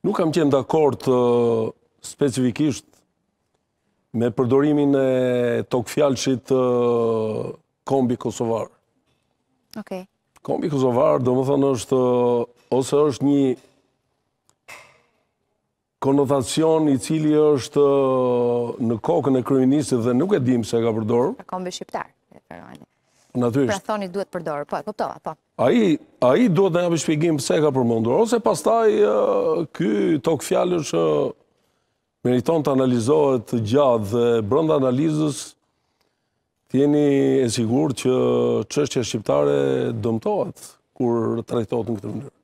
Nuk kam qenë dakord specifikisht me përdorimin e tokëfjallëshit kombi Kosovar. Okej. Kombi Kosovar, do më thënë është, ose është një konotacion i cili është në kokën e kryminisit dhe nuk e dim se ka përdorë. Kombi Shqiptar, e përdojnë. Natyrisht. Pra thoni duhet përdorë, po e kuptova, po. A i duhet në jabë shpjegim pëse ka përmëndur, ose pas taj ky tokë fjallë që meriton të analizohet gjatë dhe brënda analizës tjeni e sigur që qështje shqiptare dëmtohet kur trajtohet në këtë mënyrë.